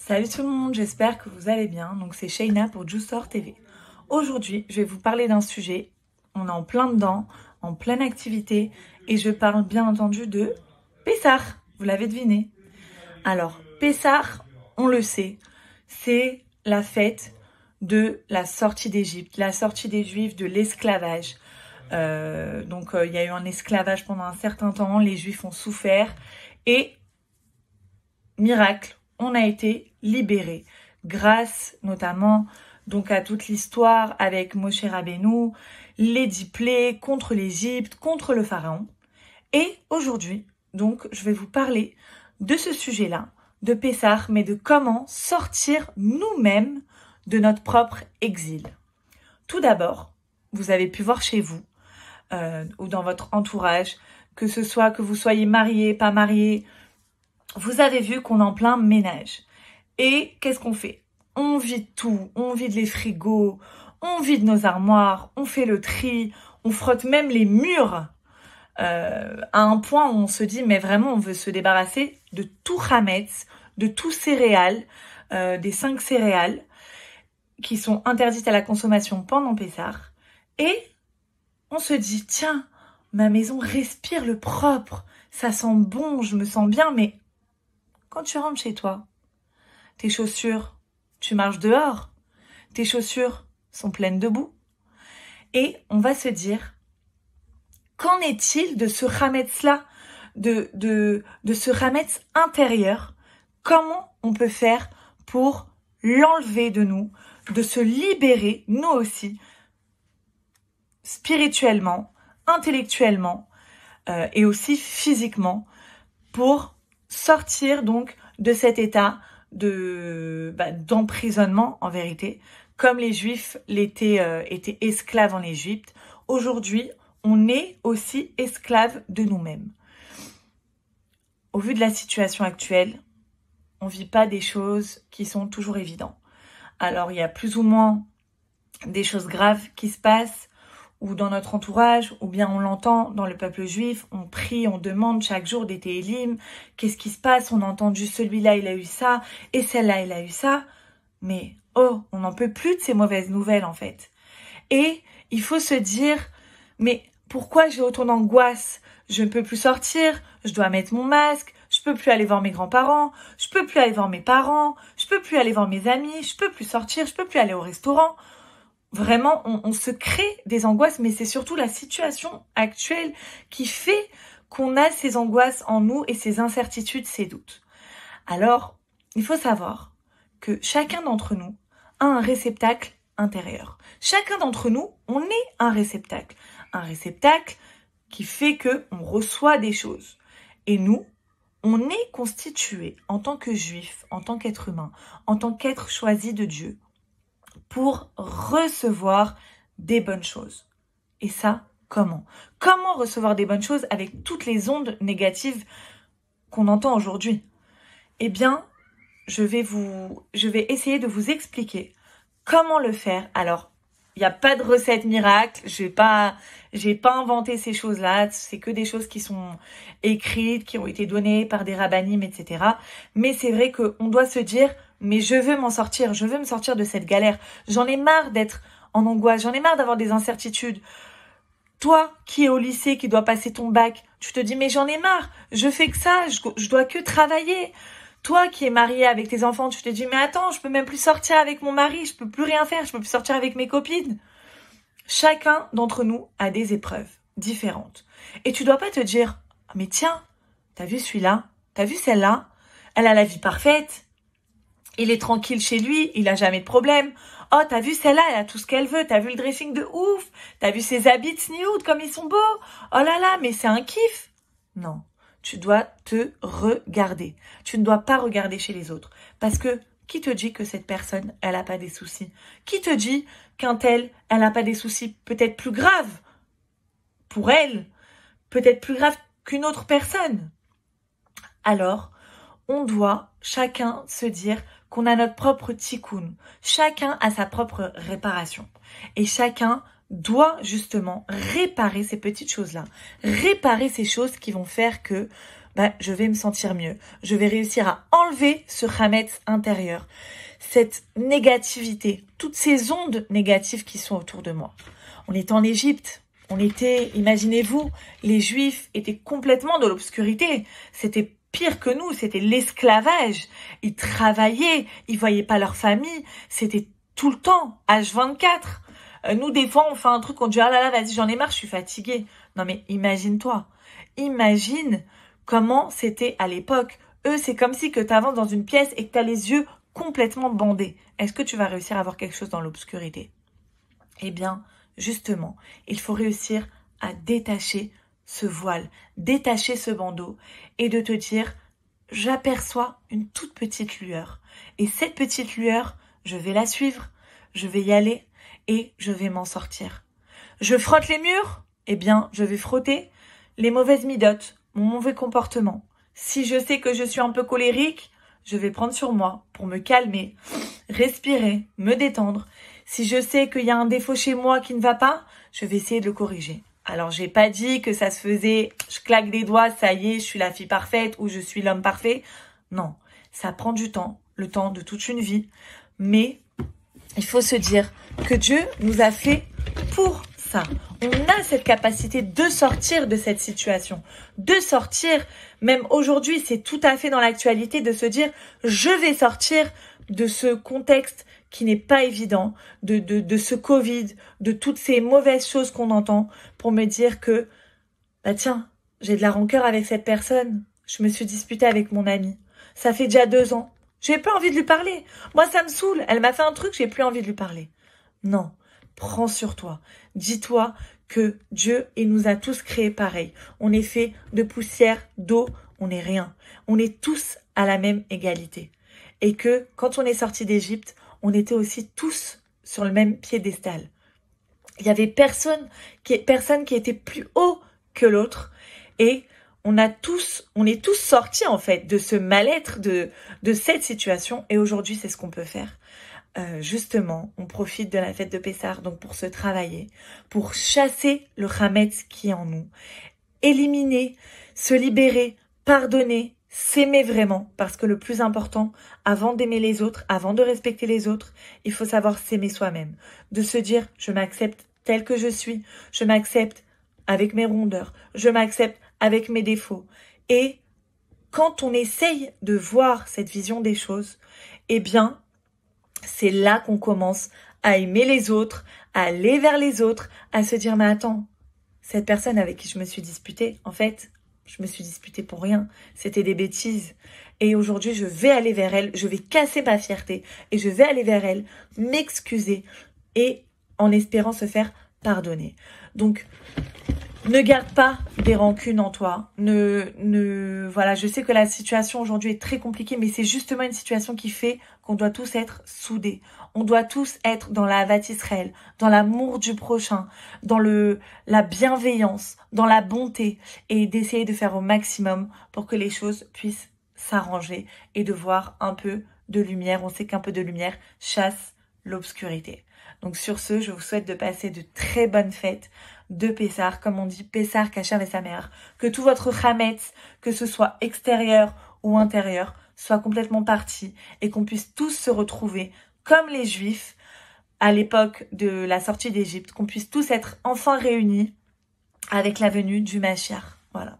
Salut tout le monde, j'espère que vous allez bien. Donc c'est Shayna pour store TV. Aujourd'hui, je vais vous parler d'un sujet. On est en plein dedans, en pleine activité, et je parle bien entendu de Pessar. Vous l'avez deviné. Alors Pessar, on le sait, c'est la fête de la sortie d'Égypte, la sortie des Juifs de l'esclavage. Euh, donc euh, il y a eu un esclavage pendant un certain temps, les Juifs ont souffert et miracle, on a été libéré grâce notamment donc à toute l'histoire avec Moshe Rabbeinu, les contre l'Égypte, contre le pharaon. Et aujourd'hui, donc, je vais vous parler de ce sujet-là, de Pessah, mais de comment sortir nous-mêmes de notre propre exil. Tout d'abord, vous avez pu voir chez vous euh, ou dans votre entourage, que ce soit que vous soyez marié, pas marié, vous avez vu qu'on est en plein ménage. Et qu'est-ce qu'on fait On vide tout, on vide les frigos, on vide nos armoires, on fait le tri, on frotte même les murs euh, à un point où on se dit mais vraiment on veut se débarrasser de tout Hametz, de tout céréales, euh, des cinq céréales qui sont interdites à la consommation pendant Pessard. Et on se dit tiens, ma maison respire le propre, ça sent bon, je me sens bien, mais quand tu rentres chez toi. Tes chaussures, tu marches dehors. Tes chaussures sont pleines de boue. Et on va se dire, qu'en est-il de ce ramets là de, de, ce rametz intérieur Comment on peut faire pour l'enlever de nous, de se libérer, nous aussi, spirituellement, intellectuellement euh, et aussi physiquement, pour sortir donc de cet état de bah, d'emprisonnement en vérité, comme les Juifs l'étaient euh, étaient esclaves en Égypte. Aujourd'hui, on est aussi esclaves de nous-mêmes. Au vu de la situation actuelle, on vit pas des choses qui sont toujours évidentes. Alors il y a plus ou moins des choses graves qui se passent, ou dans notre entourage, ou bien on l'entend dans le peuple juif, on prie, on demande chaque jour des télim, qu'est-ce qui se passe, on entend juste celui-là, il a eu ça, et celle-là, il a eu ça, mais oh, on n'en peut plus de ces mauvaises nouvelles en fait. Et il faut se dire, mais pourquoi j'ai autant d'angoisse Je ne peux plus sortir, je dois mettre mon masque, je peux plus aller voir mes grands-parents, je peux plus aller voir mes parents, je peux plus aller voir mes amis, je peux plus sortir, je peux plus aller au restaurant. Vraiment, on, se crée des angoisses, mais c'est surtout la situation actuelle qui fait qu'on a ces angoisses en nous et ces incertitudes, ces doutes. Alors, il faut savoir que chacun d'entre nous a un réceptacle intérieur. Chacun d'entre nous, on est un réceptacle. Un réceptacle qui fait qu'on reçoit des choses. Et nous, on est constitué en tant que juif, en tant qu'être humain, en tant qu'être choisi de Dieu pour recevoir des bonnes choses. Et ça, comment Comment recevoir des bonnes choses avec toutes les ondes négatives qu'on entend aujourd'hui Eh bien, je vais vous je vais essayer de vous expliquer comment le faire. Alors, il n'y a pas de recette miracle, je n'ai pas j'ai pas inventé ces choses-là, c'est que des choses qui sont écrites, qui ont été données par des rabbinim, etc. Mais c'est vrai qu'on doit se dire mais je veux m'en sortir, je veux me sortir de cette galère. J'en ai marre d'être en angoisse, j'en ai marre d'avoir des incertitudes. Toi qui es au lycée, qui dois passer ton bac, tu te dis mais j'en ai marre, je fais que ça, je, dois que travailler. Toi qui es marié avec tes enfants, tu te dis mais attends, je peux même plus sortir avec mon mari, je peux plus rien faire, je peux plus sortir avec mes copines. Chacun d'entre nous a des épreuves différentes. Et tu dois pas te dire mais tiens, t'as vu celui-là, t'as vu celle-là, elle a la vie parfaite, il est tranquille chez lui, il a jamais de problème. Oh, t'as vu celle-là, elle a tout ce qu'elle veut. T'as vu le dressing de ouf. T'as vu ses habits de comme ils sont beaux. Oh là là, mais c'est un kiff. Non, tu dois te regarder. Tu ne dois pas regarder chez les autres. Parce que qui te dit que cette personne, elle n'a pas des soucis Qui te dit qu'un tel, elle n'a pas des soucis peut-être plus graves pour elle Peut-être plus graves qu'une autre personne Alors, on doit chacun se dire qu'on a notre propre tikkun. Chacun a sa propre réparation. Et chacun doit justement réparer ces petites choses-là. Réparer ces choses qui vont faire que bah, je vais me sentir mieux. Je vais réussir à enlever ce Hametz intérieur, cette négativité, toutes ces ondes négatives qui sont autour de moi. On est en Égypte. On était, imaginez-vous, les Juifs étaient complètement dans l'obscurité. C'était pire que nous, c'était l'esclavage. Ils travaillaient, ils voyaient pas leur famille, c'était tout le temps, H24. Euh, nous, des fois, on fait un truc, on dit, ah là là, vas-y, j'en ai marre, je suis fatiguée. Non mais imagine-toi, imagine comment c'était à l'époque. Eux, c'est comme si que avances dans une pièce et que as les yeux complètement bandés. Est-ce que tu vas réussir à voir quelque chose dans l'obscurité Eh bien, justement, il faut réussir à détacher ce voile, détacher ce bandeau et de te dire j'aperçois une toute petite lueur. Et cette petite lueur, je vais la suivre, je vais y aller et je vais m'en sortir. Je frotte les murs Eh bien, je vais frotter les mauvaises midotes, mon mauvais comportement. Si je sais que je suis un peu colérique, je vais prendre sur moi pour me calmer, respirer, me détendre. Si je sais qu'il y a un défaut chez moi qui ne va pas, je vais essayer de le corriger. Alors j'ai pas dit que ça se faisait, je claque des doigts, ça y est, je suis la fille parfaite ou je suis l'homme parfait. Non, ça prend du temps, le temps de toute une vie. Mais il faut se dire que Dieu nous a fait pour ça. On a cette capacité de sortir de cette situation, de sortir, même aujourd'hui, c'est tout à fait dans l'actualité de se dire, je vais sortir de ce contexte qui n'est pas évident, de, de, de, ce Covid, de toutes ces mauvaises choses qu'on entend, pour me dire que, bah tiens, j'ai de la rancœur avec cette personne, je me suis disputée avec mon ami, ça fait déjà deux ans, j'ai plus envie de lui parler, moi ça me saoule, elle m'a fait un truc, j'ai plus envie de lui parler. Non, prends sur toi, dis-toi que Dieu, il nous a tous créés pareil, on est fait de poussière, d'eau, on n'est rien, on est tous à la même égalité et que quand on est sorti d'Égypte, on était aussi tous sur le même piédestal. Il n'y avait personne qui, personne qui était plus haut que l'autre et on a tous, on est tous sortis en fait de ce mal-être, de, de cette situation et aujourd'hui c'est ce qu'on peut faire. Euh, justement, on profite de la fête de Pessard donc pour se travailler, pour chasser le Hametz qui est en nous, éliminer, se libérer, pardonner, s'aimer vraiment, parce que le plus important, avant d'aimer les autres, avant de respecter les autres, il faut savoir s'aimer soi-même, de se dire je m'accepte tel que je suis, je m'accepte avec mes rondeurs, je m'accepte avec mes défauts. Et quand on essaye de voir cette vision des choses, eh bien, c'est là qu'on commence à aimer les autres, à aller vers les autres, à se dire mais attends, cette personne avec qui je me suis disputée, en fait, je me suis disputée pour rien. C'était des bêtises. Et aujourd'hui, je vais aller vers elle. Je vais casser ma fierté. Et je vais aller vers elle, m'excuser. Et en espérant se faire pardonner. Donc, ne garde pas des rancunes en toi. Ne, ne, voilà, je sais que la situation aujourd'hui est très compliquée, mais c'est justement une situation qui fait qu'on doit tous être soudés. On doit tous être dans la dans l'amour du prochain, dans le, la bienveillance, dans la bonté et d'essayer de faire au maximum pour que les choses puissent s'arranger et de voir un peu de lumière. On sait qu'un peu de lumière chasse l'obscurité. Donc sur ce, je vous souhaite de passer de très bonnes fêtes de Pessar, comme on dit Pessar, Kachar et sa mère. Que tout votre Hametz, que ce soit extérieur ou intérieur, soit complètement parti et qu'on puisse tous se retrouver comme les Juifs à l'époque de la sortie d'Égypte, qu'on puisse tous être enfin réunis avec la venue du Mashiach. Voilà.